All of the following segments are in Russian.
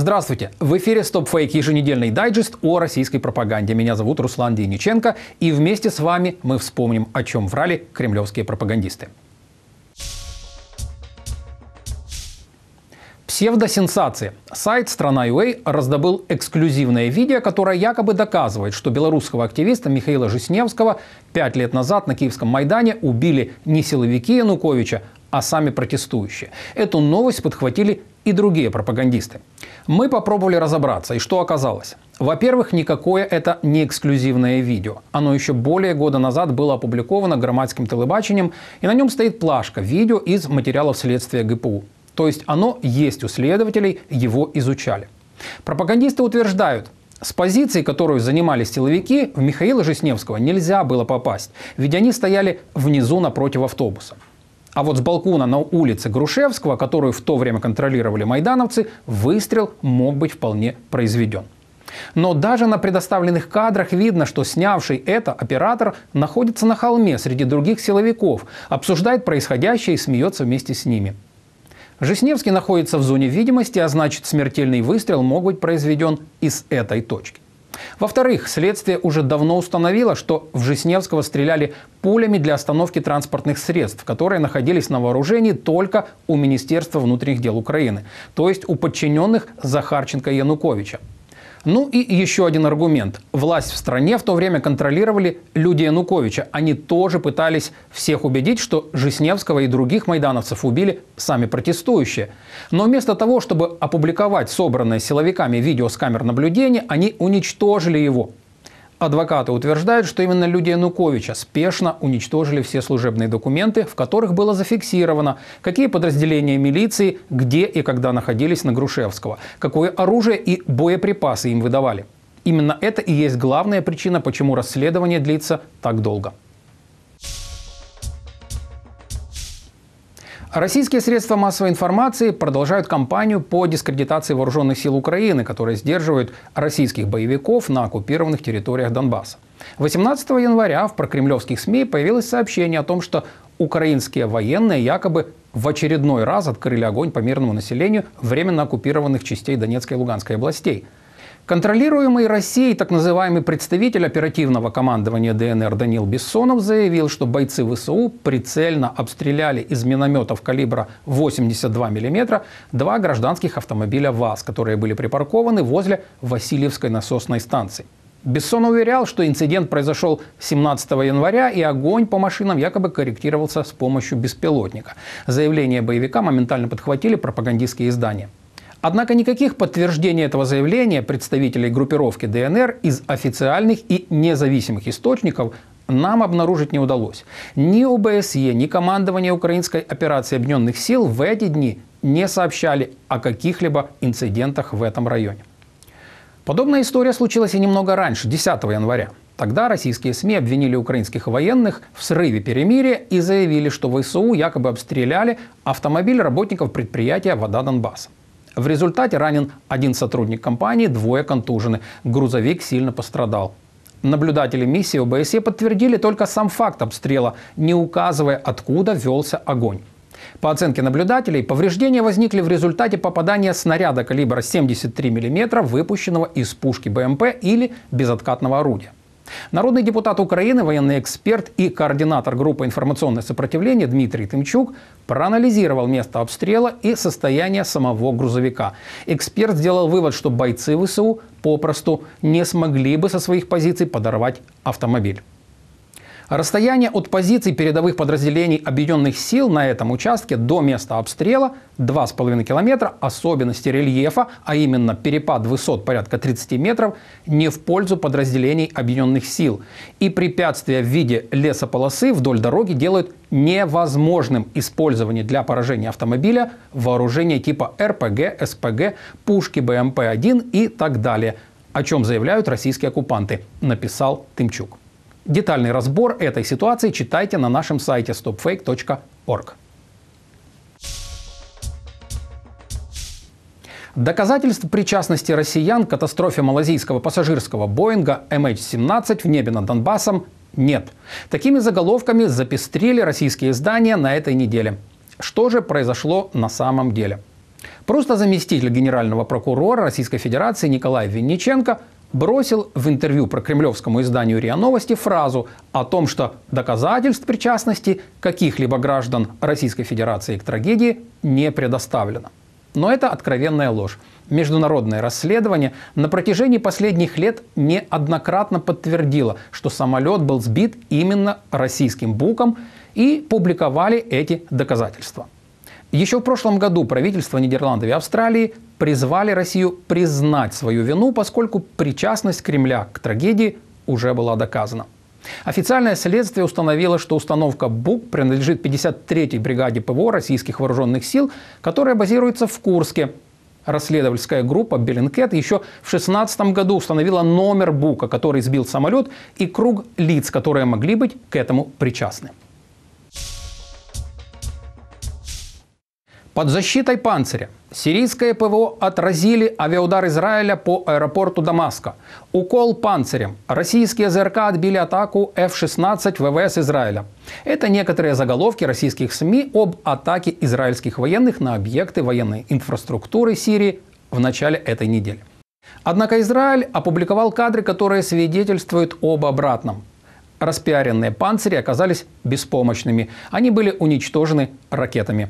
Здравствуйте! В эфире Стоп Фейк еженедельный дайджест о российской пропаганде. Меня зовут Руслан Дениченко, и вместе с вами мы вспомним, о чем врали кремлевские пропагандисты. Псевдосенсации. Сайт «Страна.ua» раздобыл эксклюзивное видео, которое якобы доказывает, что белорусского активиста Михаила Жесневского пять лет назад на Киевском Майдане убили не силовики Януковича, а сами протестующие. Эту новость подхватили и другие пропагандисты. Мы попробовали разобраться, и что оказалось? Во-первых, никакое это не эксклюзивное видео. Оно еще более года назад было опубликовано громадским телебачением, и на нем стоит плашка видео из материалов следствия ГПУ. То есть оно есть у следователей, его изучали. Пропагандисты утверждают, с позиции, которую занимались силовики, в Михаила Жесневского нельзя было попасть, ведь они стояли внизу напротив автобуса. А вот с балкона на улице Грушевского, которую в то время контролировали майдановцы, выстрел мог быть вполне произведен. Но даже на предоставленных кадрах видно, что снявший это оператор находится на холме среди других силовиков, обсуждает происходящее и смеется вместе с ними. Жесневский находится в зоне видимости, а значит смертельный выстрел мог быть произведен из этой точки. Во-вторых, следствие уже давно установило, что в Жесневского стреляли пулями для остановки транспортных средств, которые находились на вооружении только у Министерства внутренних дел Украины, то есть у подчиненных Захарченко Януковича. Ну и еще один аргумент. Власть в стране в то время контролировали люди Януковича. Они тоже пытались всех убедить, что Жесневского и других майдановцев убили сами протестующие. Но вместо того, чтобы опубликовать собранное силовиками видео с камер наблюдения, они уничтожили его, Адвокаты утверждают, что именно люди Януковича спешно уничтожили все служебные документы, в которых было зафиксировано, какие подразделения милиции, где и когда находились на Грушевского, какое оружие и боеприпасы им выдавали. Именно это и есть главная причина, почему расследование длится так долго. Российские средства массовой информации продолжают кампанию по дискредитации вооруженных сил Украины, которые сдерживают российских боевиков на оккупированных территориях Донбасса. 18 января в прокремлевских СМИ появилось сообщение о том, что украинские военные якобы в очередной раз открыли огонь по мирному населению временно оккупированных частей Донецкой и Луганской областей – Контролируемый Россией так называемый представитель оперативного командования ДНР Данил Бессонов заявил, что бойцы ВСУ прицельно обстреляли из минометов калибра 82 мм два гражданских автомобиля ВАЗ, которые были припаркованы возле Васильевской насосной станции. Бессон уверял, что инцидент произошел 17 января, и огонь по машинам якобы корректировался с помощью беспилотника. Заявление боевика моментально подхватили пропагандистские издания. Однако никаких подтверждений этого заявления представителей группировки ДНР из официальных и независимых источников нам обнаружить не удалось. Ни ОБСЕ, ни командование украинской операции Объединенных сил в эти дни не сообщали о каких-либо инцидентах в этом районе. Подобная история случилась и немного раньше, 10 января. Тогда российские СМИ обвинили украинских военных в срыве перемирия и заявили, что ВСУ якобы обстреляли автомобиль работников предприятия «Вода Донбасса». В результате ранен один сотрудник компании, двое контужены. Грузовик сильно пострадал. Наблюдатели миссии ОБСЕ подтвердили только сам факт обстрела, не указывая, откуда велся огонь. По оценке наблюдателей, повреждения возникли в результате попадания снаряда калибра 73 мм, выпущенного из пушки БМП или безоткатного орудия. Народный депутат Украины, военный эксперт и координатор группы «Информационное сопротивление» Дмитрий Тымчук проанализировал место обстрела и состояние самого грузовика. Эксперт сделал вывод, что бойцы ВСУ попросту не смогли бы со своих позиций подорвать автомобиль. Расстояние от позиций передовых подразделений объединенных сил на этом участке до места обстрела 2,5 километра, особенности рельефа, а именно перепад высот порядка 30 метров, не в пользу подразделений объединенных сил. И препятствия в виде лесополосы вдоль дороги делают невозможным использование для поражения автомобиля вооружения типа РПГ, СПГ, пушки БМП-1 эм и так далее, о чем заявляют российские оккупанты, написал Тымчук. Детальный разбор этой ситуации читайте на нашем сайте stopfake.org. Доказательств причастности россиян к катастрофе малазийского пассажирского Боинга MH17 эм в небе над Донбассом нет. Такими заголовками запестрили российские издания на этой неделе. Что же произошло на самом деле? Просто заместитель генерального прокурора Российской Федерации Николай Винниченко – бросил в интервью про кремлевскому изданию РИА Новости фразу о том, что доказательств причастности каких-либо граждан Российской Федерации к трагедии не предоставлено. Но это откровенная ложь. Международное расследование на протяжении последних лет неоднократно подтвердило, что самолет был сбит именно российским буком и публиковали эти доказательства. Еще в прошлом году правительства Нидерландов и Австралии призвали Россию признать свою вину, поскольку причастность Кремля к трагедии уже была доказана. Официальное следствие установило, что установка БУК принадлежит 53-й бригаде ПВО российских вооруженных сил, которая базируется в Курске. Расследовательская группа «Беллинкет» еще в 2016 году установила номер БУКа, который сбил самолет, и круг лиц, которые могли быть к этому причастны. Под защитой панциря сирийское ПВО отразили авиаудар Израиля по аэропорту Дамаска. Укол панцирем. Российские ЗРК отбили атаку F-16 ВВС Израиля. Это некоторые заголовки российских СМИ об атаке израильских военных на объекты военной инфраструктуры Сирии в начале этой недели. Однако Израиль опубликовал кадры, которые свидетельствуют об обратном. Распиаренные панцири оказались беспомощными. Они были уничтожены ракетами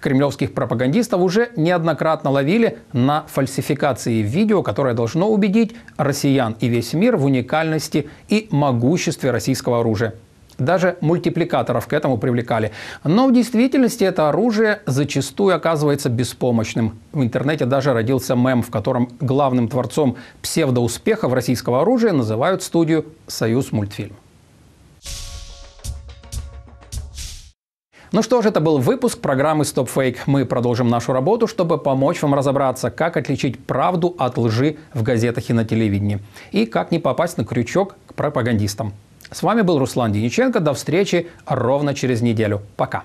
кремлевских пропагандистов уже неоднократно ловили на фальсификации видео, которое должно убедить россиян и весь мир в уникальности и могуществе российского оружия. Даже мультипликаторов к этому привлекали. Но в действительности это оружие зачастую оказывается беспомощным. В интернете даже родился мем, в котором главным творцом псевдоуспехов российского оружия называют студию «Союз мультфильм». Ну что ж, это был выпуск программы Stop Fake. Мы продолжим нашу работу, чтобы помочь вам разобраться, как отличить правду от лжи в газетах и на телевидении, и как не попасть на крючок к пропагандистам. С вами был Руслан Дениченко. До встречи ровно через неделю. Пока.